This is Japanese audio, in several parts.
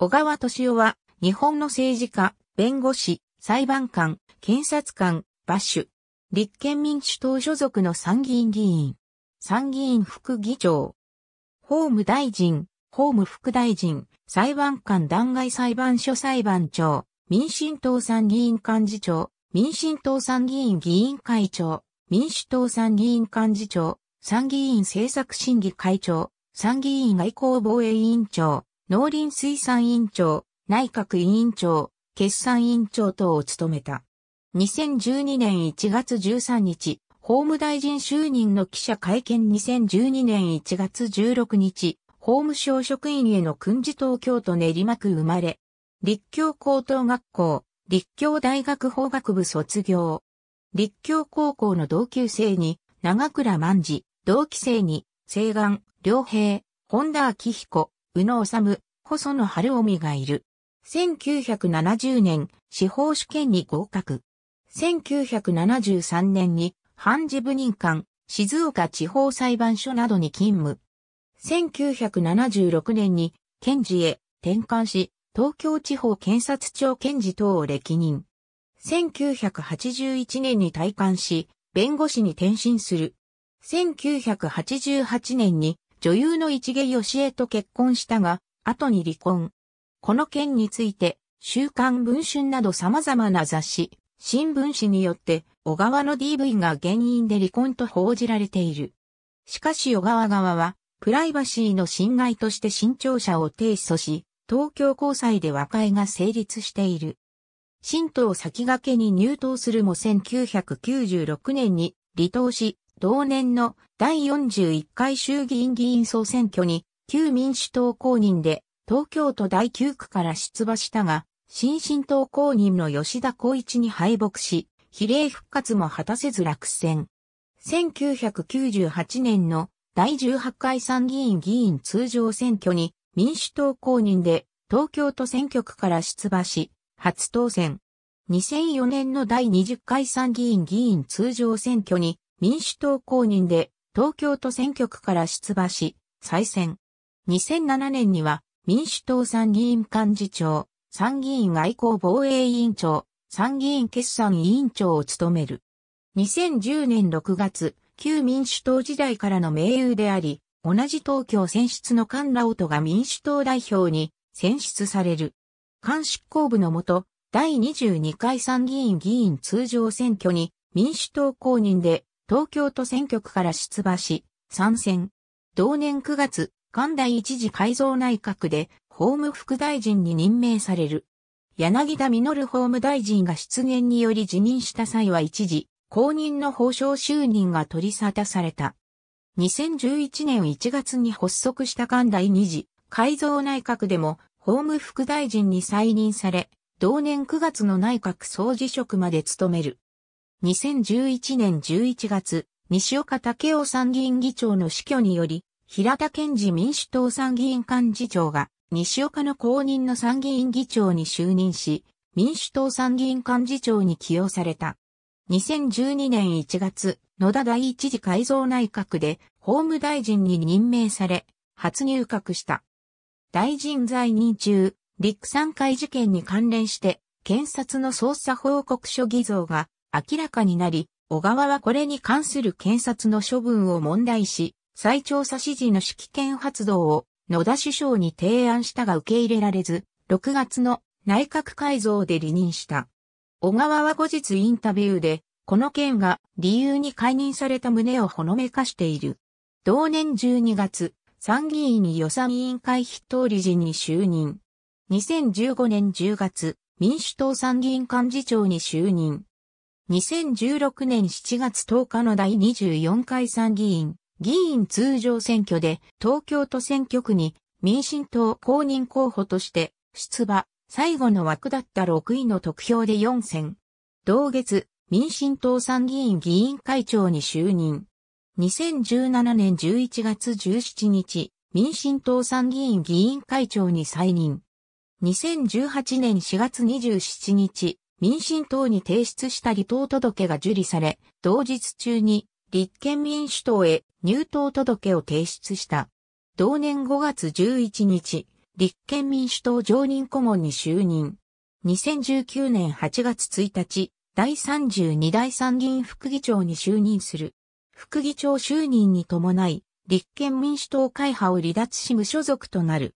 小川敏夫は、日本の政治家、弁護士、裁判官、検察官、バッシュ、立憲民主党所属の参議院議員、参議院副議長、法務大臣、法務副大臣、裁判官弾劾裁判所裁判長、民進党参議院幹事長、民進党参議院議員会長、民主党参議院幹事長、参議院政策審議会長、参議院外交防衛委員長、農林水産委員長、内閣委員長、決算委員長等を務めた。2012年1月13日、法務大臣就任の記者会見2012年1月16日、法務省職員への訓示東京都練馬区生まれ、立教高等学校、立教大学法学部卒業。立教高校の同級生に、長倉万次、同期生に、西岸、良平、本田昭彦、宇野治、細野晴臣がいる。1970年、司法試験に合格。1973年に、判事部任官、静岡地方裁判所などに勤務。1976年に、検事へ転換し、東京地方検察庁検事等を歴任。1981年に退官し、弁護士に転身する。1988年に女優の市毛義恵と結婚したが、後に離婚。この件について、週刊文春など様々な雑誌、新聞紙によって、小川の DV が原因で離婚と報じられている。しかし小川側は、プライバシーの侵害として新潮社を提訴し、東京高裁で和解が成立している。新党先駆けに入党するも1996年に離党し、同年の第41回衆議院議員総選挙に、旧民主党公認で、東京都第9区から出馬したが、新進党公認の吉田光一に敗北し、比例復活も果たせず落選。1998年の第18回参議院議員通常選挙に民主党公認で東京都選挙区から出馬し、初当選。2004年の第20回参議院議員通常選挙に民主党公認で東京都選挙区から出馬し、再選。2007年には民主党参議院幹事長、参議院外交防衛委員長、参議院決算委員長を務める。2010年6月、旧民主党時代からの盟友であり、同じ東京選出の菅直人が民主党代表に選出される。菅執行部のもと、第22回参議院議員通常選挙に民主党公認で東京都選挙区から出馬し、参戦。同年9月、関大一次改造内閣で法務副大臣に任命される。柳田稔法務大臣が出現により辞任した際は一時、公認の法相就任が取り沙汰された。2011年1月に発足した関大二次改造内閣でも法務副大臣に再任され、同年9月の内閣総辞職まで務める。2011年11月、西岡武雄参議院議長の死去により、平田健治民主党参議院幹事長が、西岡の公認の参議院議長に就任し、民主党参議院幹事長に起用された。2012年1月、野田第一次改造内閣で法務大臣に任命され、初入閣した。大臣在任中、陸産会事件に関連して、検察の捜査報告書偽造が明らかになり、小川はこれに関する検察の処分を問題し、再調査指示の指揮権発動を野田首相に提案したが受け入れられず、6月の内閣改造で離任した。小川は後日インタビューで、この件が理由に解任された旨をほのめかしている。同年12月、参議院予算委員会筆頭理事に就任。2015年10月、民主党参議院幹事長に就任。2016年7月10日の第24回参議院、議員通常選挙で東京都選挙区に民進党公認候補として出馬、最後の枠だった6位の得票で4選。同月、民進党参議院議員会長に就任。2017年11月17日、民進党参議院議員会長に再任。2018年4月27日、民進党に提出した離党届が受理され、同日中に立憲民主党へ入党届を提出した。同年5月11日、立憲民主党常任顧問に就任。2019年8月1日、第32代参議院副議長に就任する。副議長就任に伴い、立憲民主党会派を離脱し無所属となる。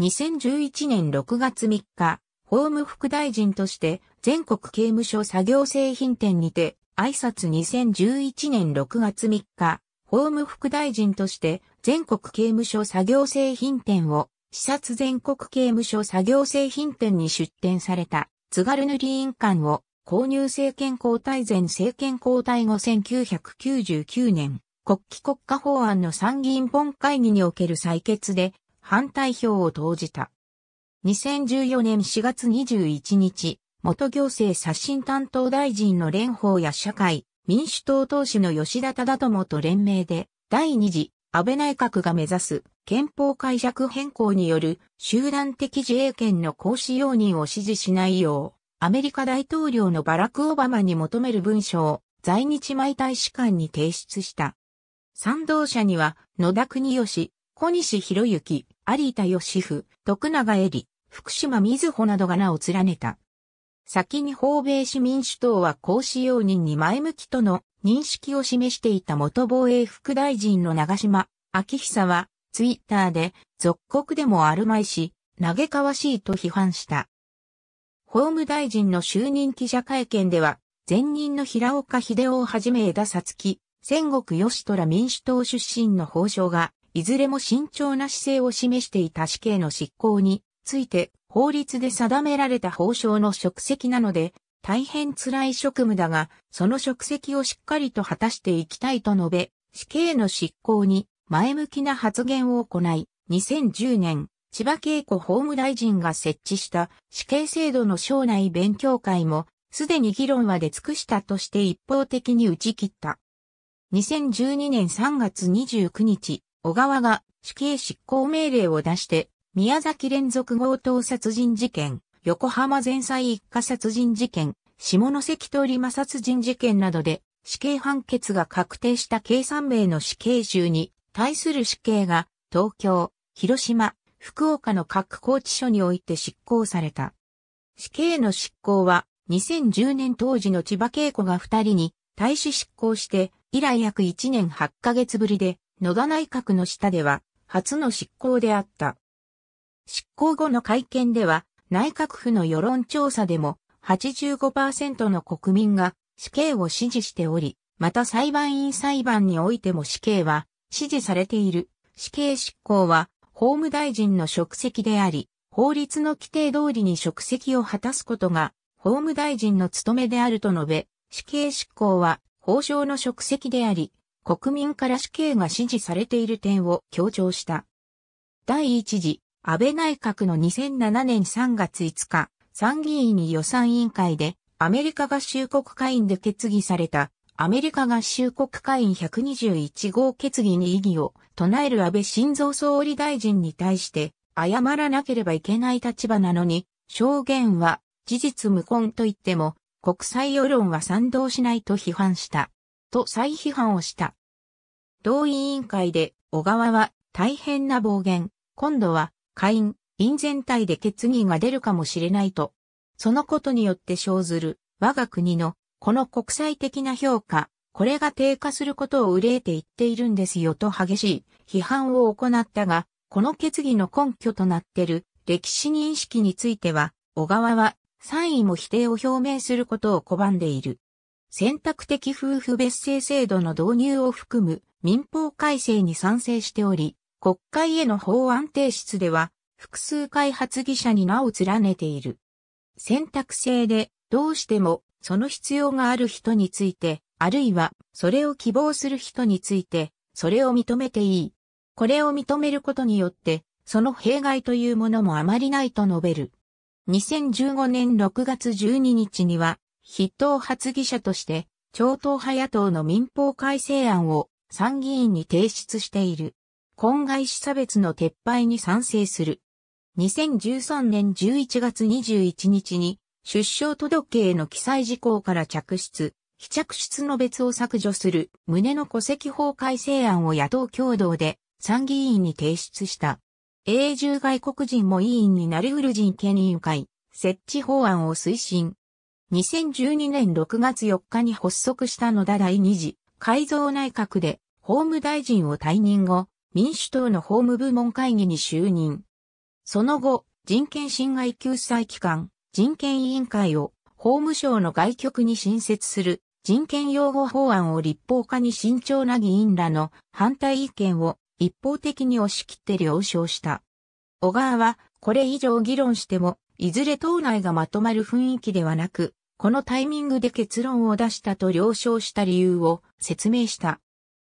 2011年6月3日、法務副大臣として全国刑務所作業製品店にて挨拶2011年6月3日、法務副大臣として全国刑務所作業製品店を視察全国刑務所作業製品店に出展された津軽塗委員官を購入政権交代前政権交代後1999年国旗国家法案の参議院本会議における採決で反対票を投じた。2014年4月21日、元行政刷新担当大臣の蓮舫や社会、民主党党首の吉田忠友と連名で、第2次安倍内閣が目指す憲法解釈変更による集団的自衛権の行使容認を支持しないよう、アメリカ大統領のバラク・オバマに求める文書を在日米大使館に提出した。賛同者には野田国義、小西博之、有田義夫、徳永恵里、福島瑞穂などが名を連ねた。先に訪米市民主党は公使用人に前向きとの認識を示していた元防衛副大臣の長島、昭久は、ツイッターで、属国でもあるまいし、嘆かわしいと批判した。法務大臣の就任記者会見では、前任の平岡秀夫をはじめ枝さつき、戦国義虎民主党出身の法相が、いずれも慎重な姿勢を示していた死刑の執行について法律で定められた法相の職責なので、大変辛い職務だが、その職責をしっかりと果たしていきたいと述べ、死刑の執行に前向きな発言を行い、2010年、千葉恵子法務大臣が設置した死刑制度の省内勉強会も、すでに議論は出尽くしたとして一方的に打ち切った。2012年3月29日、小川が死刑執行命令を出して、宮崎連続強盗殺人事件、横浜前妻一家殺人事件、下関通り魔殺人事件などで死刑判決が確定した計算名の死刑囚に対する死刑が東京、広島、福岡の各拘置所において執行された。死刑の執行は2010年当時の千葉恵子が2人に対し執行して以来約1年8ヶ月ぶりで野田内閣の下では、初の執行であった。執行後の会見では、内閣府の世論調査でも85%の国民が死刑を支持しており、また裁判員裁判においても死刑は支持されている。死刑執行は法務大臣の職責であり、法律の規定通りに職責を果たすことが法務大臣の務めであると述べ、死刑執行は法上の職責であり、国民から死刑が支持されている点を強調した。第一次、安倍内閣の2007年3月5日、参議院に予算委員会で、アメリカ合衆国会員で決議された、アメリカ合衆国会員121号決議に異議を唱える安倍晋三総理大臣に対して、謝らなければいけない立場なのに、証言は事実無根と言っても、国際世論は賛同しないと批判した。と再批判をした。同委員会で小川は大変な暴言、今度は下院、院全体で決議が出るかもしれないと、そのことによって生ずる我が国のこの国際的な評価、これが低下することを憂えて言っているんですよと激しい批判を行ったが、この決議の根拠となってる歴史認識については、小川は、3位も否定を表明することを拒んでいる。選択的夫婦別姓制度の導入を含む民法改正に賛成しており、国会への法案提出では、複数開発議者に名を連ねている。選択制で、どうしても、その必要がある人について、あるいは、それを希望する人について、それを認めていい。これを認めることによって、その弊害というものもあまりないと述べる。2015年6月12日には、筆頭発議者として、超党派野党の民法改正案を参議院に提出している。婚外子差別の撤廃に賛成する。2013年11月21日に出生届への記載事項から着出、非着出の別を削除する胸の戸籍法改正案を野党共同で参議院に提出した。永住外国人も委員になりうる人権委員会設置法案を推進。2012年6月4日に発足したのだ第二次改造内閣で法務大臣を退任後、民主党の法務部門会議に就任。その後、人権侵害救済機関、人権委員会を法務省の外局に新設する人権擁護法案を立法化に慎重な議員らの反対意見を一方的に押し切って了承した。小川は、これ以上議論しても、いずれ党内がまとまる雰囲気ではなく、このタイミングで結論を出したと了承した理由を説明した。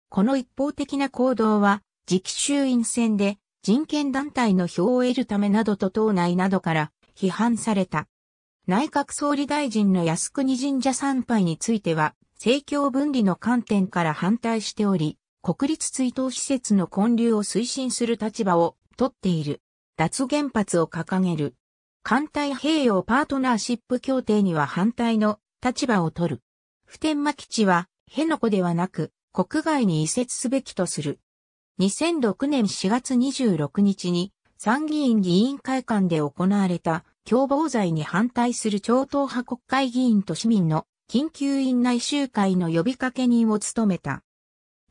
この一方的な行動は、次期衆院選で人権団体の票を得るためなどと党内などから批判された。内閣総理大臣の靖国神社参拝については、政教分離の観点から反対しており、国立追悼施設の建立を推進する立場を取っている。脱原発を掲げる。艦隊併用パートナーシップ協定には反対の立場を取る。普天間基地は、辺野古ではなく、国外に移設すべきとする。2006年4月26日に、参議院議員会館で行われた、共謀罪に反対する超党派国会議員と市民の緊急院内集会の呼びかけ人を務めた。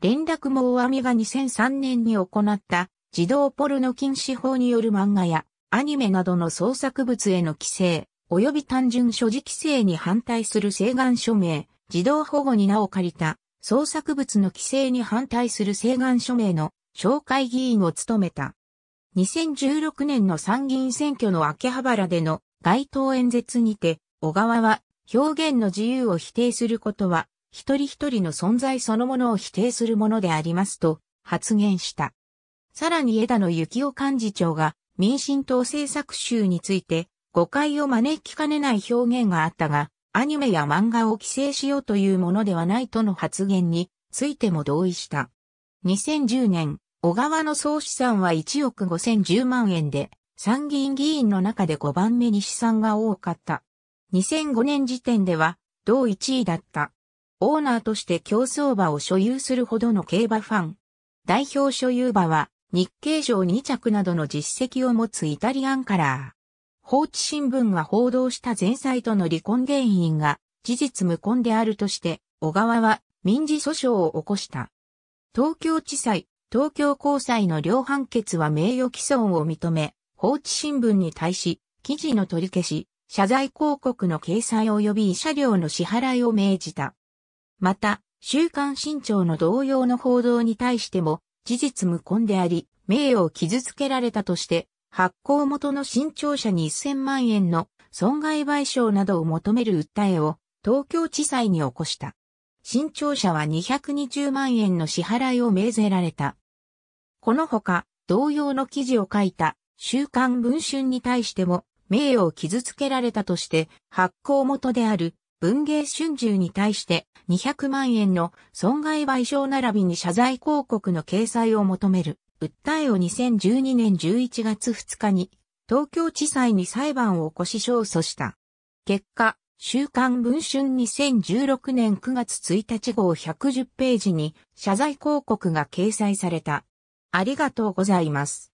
連絡網網が2003年に行った、児童ポルノ禁止法による漫画や、アニメなどの創作物への規制、及び単純所持規制に反対する請願署名、児童保護に名を借りた創作物の規制に反対する請願署名の紹介議員を務めた。2016年の参議院選挙の秋葉原での街頭演説にて、小川は表現の自由を否定することは、一人一人の存在そのものを否定するものでありますと発言した。さらに枝野幸男幹事長が民進党政策集について誤解を招きかねない表現があったが、アニメや漫画を規制しようというものではないとの発言についても同意した。2010年、小川の総資産は1億5010万円で、参議院議員の中で5番目に資産が多かった。2005年時点では、同1位だった。オーナーとして競争馬を所有するほどの競馬ファン。代表所有馬は、日経賞2着などの実績を持つイタリアンカラー。放置新聞が報道した前妻との離婚原因が事実無根であるとして、小川は民事訴訟を起こした。東京地裁、東京高裁の両判決は名誉毀損を認め、放置新聞に対し、記事の取り消し、謝罪広告の掲載及び慰謝料の支払いを命じた。また、週刊新潮の同様の報道に対しても、事実無根であり、名誉を傷つけられたとして、発行元の新潮社に1000万円の損害賠償などを求める訴えを東京地裁に起こした。新潮社は220万円の支払いを命ぜられた。このほか、同様の記事を書いた週刊文春に対しても名誉を傷つけられたとして発行元である文芸春秋に対して200万円の損害賠償並びに謝罪広告の掲載を求める訴えを2012年11月2日に東京地裁に裁判を起こし勝訴した。結果、週刊文春2016年9月1日号110ページに謝罪広告が掲載された。ありがとうございます。